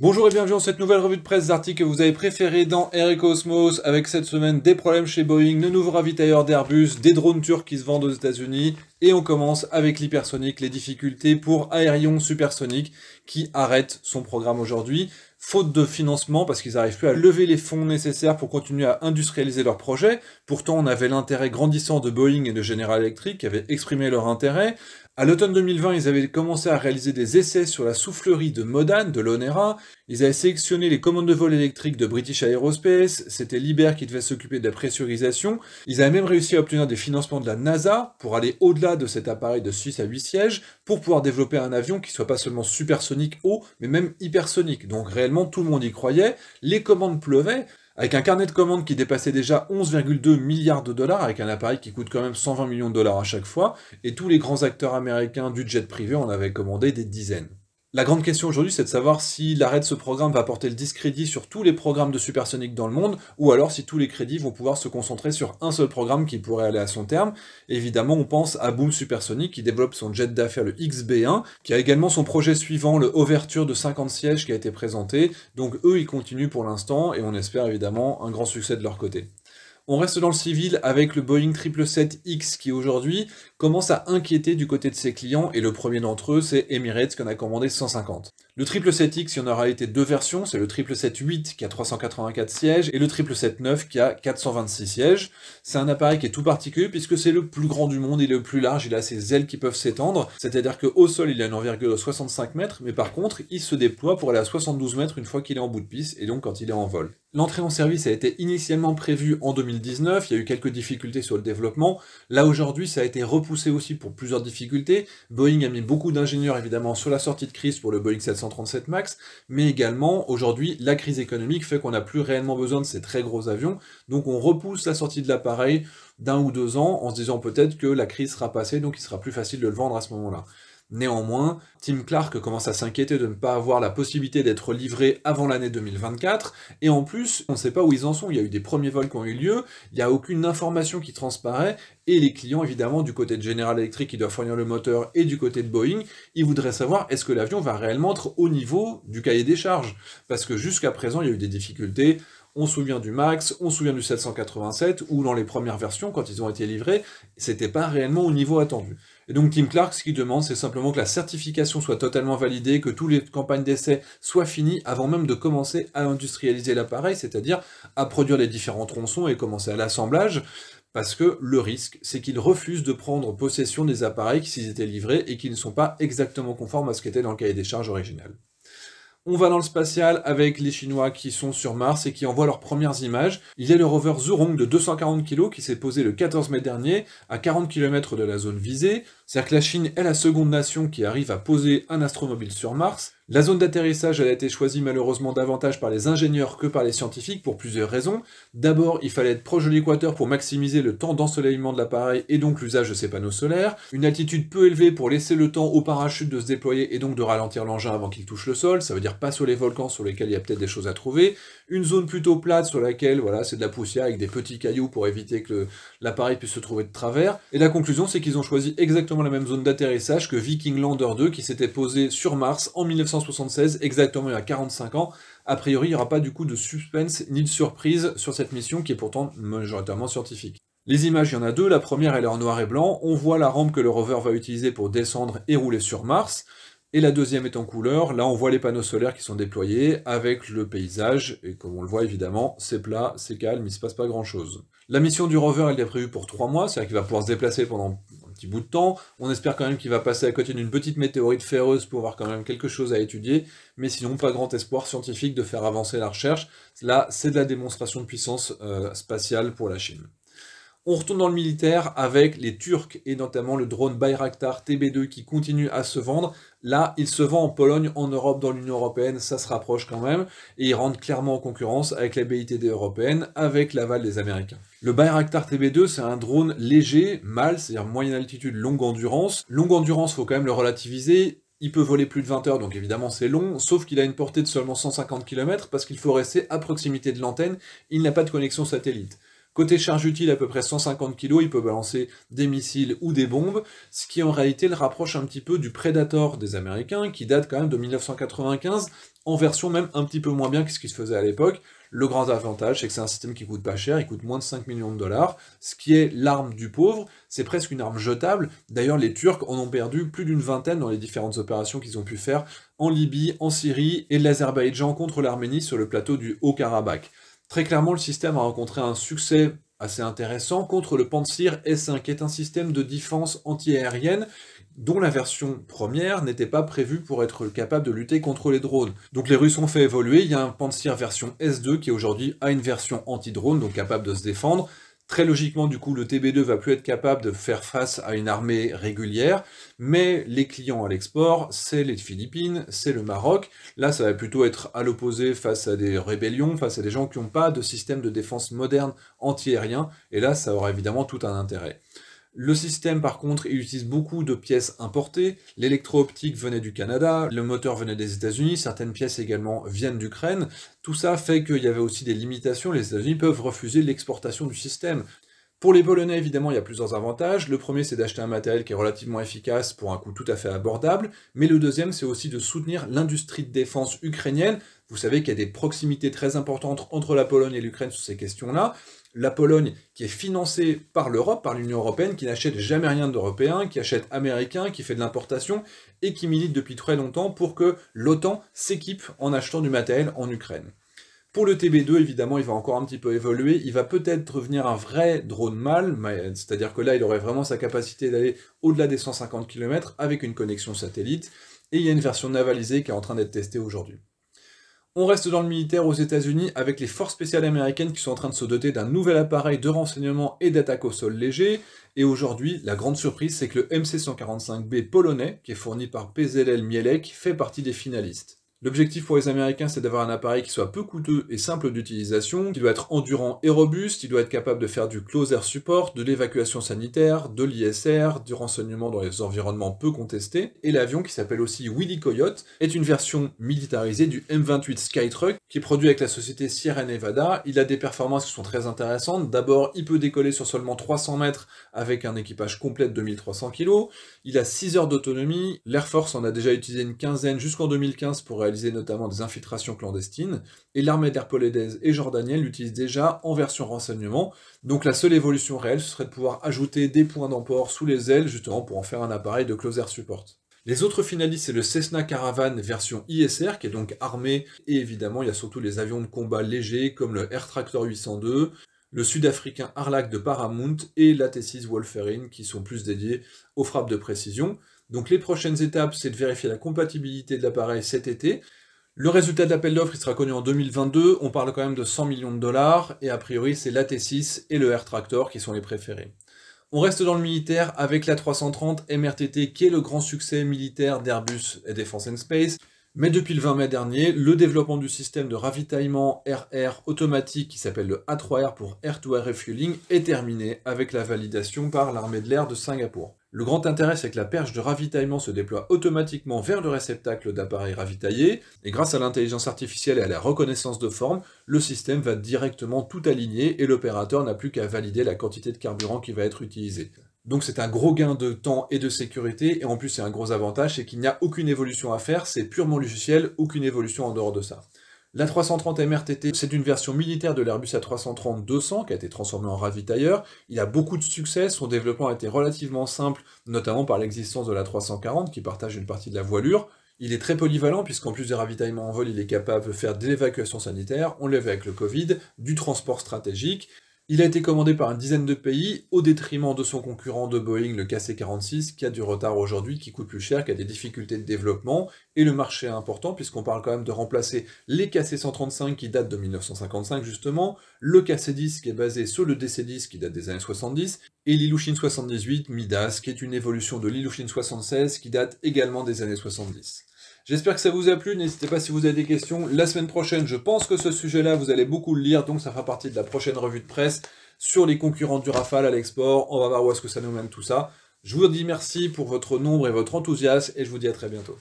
Bonjour et bienvenue dans cette nouvelle revue de presse d'articles que vous avez préféré dans Air Cosmos, avec cette semaine des problèmes chez Boeing, le nouveau ravitailleur d'Airbus, des drones turcs qui se vendent aux États-Unis, et on commence avec l'hypersonique, les difficultés pour Aerion Supersonic qui arrête son programme aujourd'hui, faute de financement parce qu'ils n'arrivent plus à lever les fonds nécessaires pour continuer à industrialiser leur projet. Pourtant, on avait l'intérêt grandissant de Boeing et de General Electric qui avaient exprimé leur intérêt. À l'automne 2020, ils avaient commencé à réaliser des essais sur la soufflerie de Modane, de l'Onera. Ils avaient sélectionné les commandes de vol électriques de British Aerospace. C'était Liber qui devait s'occuper de la pressurisation. Ils avaient même réussi à obtenir des financements de la NASA pour aller au-delà de cet appareil de 6 à 8 sièges pour pouvoir développer un avion qui soit pas seulement supersonique haut, mais même hypersonique. Donc réellement, tout le monde y croyait. Les commandes pleuvaient. Avec un carnet de commandes qui dépassait déjà 11,2 milliards de dollars, avec un appareil qui coûte quand même 120 millions de dollars à chaque fois, et tous les grands acteurs américains du jet privé en avaient commandé des dizaines. La grande question aujourd'hui, c'est de savoir si l'arrêt de ce programme va porter le discrédit sur tous les programmes de Supersonic dans le monde, ou alors si tous les crédits vont pouvoir se concentrer sur un seul programme qui pourrait aller à son terme. Évidemment, on pense à Boom Supersonic qui développe son jet d'affaires, le XB1, qui a également son projet suivant, le Overture de 50 sièges qui a été présenté. Donc eux, ils continuent pour l'instant, et on espère évidemment un grand succès de leur côté. On reste dans le civil avec le Boeing 777X qui aujourd'hui commence à inquiéter du côté de ses clients et le premier d'entre eux c'est Emirates qui en a commandé 150. Le 777X, il y en aura été deux versions, c'est le 777-8 qui a 384 sièges et le 777-9 qui a 426 sièges. C'est un appareil qui est tout particulier puisque c'est le plus grand du monde, il est le plus large, il a ses ailes qui peuvent s'étendre, c'est-à-dire qu'au sol il a une envergure de 65 mètres, mais par contre il se déploie pour aller à 72 mètres une fois qu'il est en bout de piste et donc quand il est en vol. L'entrée en service a été initialement prévue en 2019, il y a eu quelques difficultés sur le développement. Là aujourd'hui, ça a été repoussé aussi pour plusieurs difficultés. Boeing a mis beaucoup d'ingénieurs évidemment sur la sortie de crise pour le Boeing 700 37 MAX, mais également aujourd'hui la crise économique fait qu'on n'a plus réellement besoin de ces très gros avions, donc on repousse la sortie de l'appareil d'un ou deux ans en se disant peut-être que la crise sera passée, donc il sera plus facile de le vendre à ce moment-là. Néanmoins, Tim Clark commence à s'inquiéter de ne pas avoir la possibilité d'être livré avant l'année 2024, et en plus, on ne sait pas où ils en sont, il y a eu des premiers vols qui ont eu lieu, il n'y a aucune information qui transparaît, et les clients, évidemment, du côté de General Electric qui doit fournir le moteur, et du côté de Boeing, ils voudraient savoir est-ce que l'avion va réellement être au niveau du cahier des charges, parce que jusqu'à présent, il y a eu des difficultés, on se souvient du Max, on se souvient du 787, ou dans les premières versions, quand ils ont été livrés, c'était pas réellement au niveau attendu. Et donc Tim Clark, ce qu'il demande, c'est simplement que la certification soit totalement validée, que toutes les campagnes d'essai soient finies avant même de commencer à industrialiser l'appareil, c'est-à-dire à produire les différents tronçons et commencer à l'assemblage. Parce que le risque, c'est qu'ils refusent de prendre possession des appareils qui s'ils étaient livrés et qui ne sont pas exactement conformes à ce qui était dans le cahier des charges original. On va dans le spatial avec les Chinois qui sont sur Mars et qui envoient leurs premières images. Il y a le rover Zhurong de 240 kg qui s'est posé le 14 mai dernier à 40 km de la zone visée. C'est-à-dire que la Chine est la seconde nation qui arrive à poser un astromobile sur Mars. La zone d'atterrissage, a été choisie malheureusement davantage par les ingénieurs que par les scientifiques pour plusieurs raisons. D'abord, il fallait être proche de l'équateur pour maximiser le temps d'ensoleillement de l'appareil et donc l'usage de ses panneaux solaires. Une altitude peu élevée pour laisser le temps au parachute de se déployer et donc de ralentir l'engin avant qu'il touche le sol. Ça veut dire pas sur les volcans sur lesquels il y a peut-être des choses à trouver. Une zone plutôt plate sur laquelle, voilà, c'est de la poussière avec des petits cailloux pour éviter que l'appareil puisse se trouver de travers. Et la conclusion, c'est qu'ils ont choisi exactement la même zone d'atterrissage que Viking Lander 2 qui s'était posé sur Mars en 1976, exactement il y a 45 ans. A priori, il n'y aura pas du coup de suspense ni de surprise sur cette mission qui est pourtant majoritairement scientifique. Les images, il y en a deux. La première, elle est en noir et blanc. On voit la rampe que le rover va utiliser pour descendre et rouler sur Mars. Et la deuxième est en couleur. Là, on voit les panneaux solaires qui sont déployés avec le paysage. Et comme on le voit, évidemment, c'est plat, c'est calme, il ne se passe pas grand-chose. La mission du rover, elle est prévue pour trois mois. C'est-à-dire qu'il va pouvoir se déplacer pendant petit bout de temps. On espère quand même qu'il va passer à côté d'une petite météorite ferreuse pour avoir quand même quelque chose à étudier, mais sinon pas grand espoir scientifique de faire avancer la recherche. Là, c'est de la démonstration de puissance euh, spatiale pour la Chine. On retourne dans le militaire avec les Turcs et notamment le drone Bayraktar TB2 qui continue à se vendre. Là, il se vend en Pologne, en Europe, dans l'Union Européenne, ça se rapproche quand même, et il rentre clairement en concurrence avec la BITD européenne, avec l'aval des Américains. Le Bayraktar TB2, c'est un drone léger, mâle, c'est-à-dire moyenne altitude, longue endurance. Longue endurance, faut quand même le relativiser, il peut voler plus de 20 heures, donc évidemment c'est long, sauf qu'il a une portée de seulement 150 km parce qu'il faut rester à proximité de l'antenne, il n'a pas de connexion satellite. Côté charge utile, à peu près 150 kg, il peut balancer des missiles ou des bombes, ce qui en réalité le rapproche un petit peu du Predator des Américains, qui date quand même de 1995, en version même un petit peu moins bien que ce qui se faisait à l'époque. Le grand avantage, c'est que c'est un système qui coûte pas cher, il coûte moins de 5 millions de dollars, ce qui est l'arme du pauvre, c'est presque une arme jetable. D'ailleurs, les Turcs en ont perdu plus d'une vingtaine dans les différentes opérations qu'ils ont pu faire en Libye, en Syrie et l'Azerbaïdjan contre l'Arménie sur le plateau du Haut-Karabakh. Très clairement, le système a rencontré un succès assez intéressant contre le Pantsir s 5 qui est un système de défense antiaérienne dont la version première n'était pas prévue pour être capable de lutter contre les drones. Donc les Russes ont fait évoluer, il y a un Pantsir version S2 qui aujourd'hui a une version anti-drone, donc capable de se défendre, Très logiquement, du coup, le TB2 va plus être capable de faire face à une armée régulière, mais les clients à l'export, c'est les Philippines, c'est le Maroc. Là, ça va plutôt être à l'opposé face à des rébellions, face à des gens qui n'ont pas de système de défense moderne anti-aérien, et là, ça aura évidemment tout un intérêt. Le système, par contre, il utilise beaucoup de pièces importées. L'électro-optique venait du Canada, le moteur venait des États-Unis, certaines pièces également viennent d'Ukraine. Tout ça fait qu'il y avait aussi des limitations. Les États-Unis peuvent refuser l'exportation du système. Pour les Polonais, évidemment, il y a plusieurs avantages. Le premier, c'est d'acheter un matériel qui est relativement efficace pour un coût tout à fait abordable. Mais le deuxième, c'est aussi de soutenir l'industrie de défense ukrainienne. Vous savez qu'il y a des proximités très importantes entre la Pologne et l'Ukraine sur ces questions-là la Pologne qui est financée par l'Europe, par l'Union Européenne, qui n'achète jamais rien d'européen, qui achète américain, qui fait de l'importation et qui milite depuis très longtemps pour que l'OTAN s'équipe en achetant du matériel en Ukraine. Pour le TB2, évidemment, il va encore un petit peu évoluer. Il va peut-être revenir un vrai drone mâle, c'est-à-dire que là, il aurait vraiment sa capacité d'aller au-delà des 150 km avec une connexion satellite. Et il y a une version navalisée qui est en train d'être testée aujourd'hui. On reste dans le militaire aux États-Unis avec les forces spéciales américaines qui sont en train de se doter d'un nouvel appareil de renseignement et d'attaque au sol léger. Et aujourd'hui, la grande surprise, c'est que le MC-145B polonais, qui est fourni par PZL Mielec, fait partie des finalistes. L'objectif pour les Américains, c'est d'avoir un appareil qui soit peu coûteux et simple d'utilisation, qui doit être endurant et robuste, qui doit être capable de faire du close air support, de l'évacuation sanitaire, de l'ISR, du renseignement dans les environnements peu contestés. Et l'avion, qui s'appelle aussi Willy Coyote, est une version militarisée du M28 Skytruck, qui est produit avec la société Sierra Nevada. Il a des performances qui sont très intéressantes. D'abord, il peut décoller sur seulement 300 mètres avec un équipage complet de 2300 kg. Il a 6 heures d'autonomie. L'Air Force en a déjà utilisé une quinzaine jusqu'en 2015 pour notamment des infiltrations clandestines, et l'armée d'air polonaise et jordanienne l'utilise déjà en version renseignement, donc la seule évolution réelle ce serait de pouvoir ajouter des points d'emport sous les ailes justement pour en faire un appareil de closer support. Les autres finalistes, c'est le Cessna Caravan version ISR, qui est donc armé, et évidemment, il y a surtout les avions de combat légers, comme le Air Tractor 802, le sud-africain Arlac de Paramount et t 6 Wolverine, qui sont plus dédiés aux frappes de précision. Donc les prochaines étapes, c'est de vérifier la compatibilité de l'appareil cet été. Le résultat de l'appel d'offres, sera connu en 2022. On parle quand même de 100 millions de dollars, et a priori, c'est l'AT6 et le Air Tractor qui sont les préférés. On reste dans le militaire avec la 330 MRTT, qui est le grand succès militaire d'Airbus et Defense and Space. Mais depuis le 20 mai dernier, le développement du système de ravitaillement RR automatique qui s'appelle le A3R pour Air-to-Air Refueling est terminé avec la validation par l'armée de l'air de Singapour. Le grand intérêt, c'est que la perche de ravitaillement se déploie automatiquement vers le réceptacle d'appareil ravitaillé, et grâce à l'intelligence artificielle et à la reconnaissance de forme, le système va directement tout aligner et l'opérateur n'a plus qu'à valider la quantité de carburant qui va être utilisée. Donc c'est un gros gain de temps et de sécurité, et en plus c'est un gros avantage, c'est qu'il n'y a aucune évolution à faire, c'est purement logiciel, aucune évolution en dehors de ça. La 330 MRTT, c'est une version militaire de l'Airbus A330-200 qui a été transformée en ravitailleur. Il a beaucoup de succès, son développement a été relativement simple, notamment par l'existence de la 340 qui partage une partie de la voilure. Il est très polyvalent puisqu'en plus des ravitaillements en vol, il est capable de faire de l'évacuation sanitaire, on l'a avec le Covid, du transport stratégique, il a été commandé par une dizaine de pays au détriment de son concurrent de Boeing, le KC-46, qui a du retard aujourd'hui, qui coûte plus cher, qui a des difficultés de développement, et le marché est important puisqu'on parle quand même de remplacer les KC-135 qui datent de 1955 justement, le KC-10 qui est basé sur le DC-10 qui date des années 70, et l'Ilushin 78 Midas qui est une évolution de l'Ilushin 76 qui date également des années 70. J'espère que ça vous a plu. N'hésitez pas si vous avez des questions. La semaine prochaine, je pense que ce sujet-là, vous allez beaucoup le lire, donc ça fera partie de la prochaine revue de presse sur les concurrents du Rafale à l'export. On va voir où est-ce que ça nous mène tout ça. Je vous dis merci pour votre nombre et votre enthousiasme et je vous dis à très bientôt.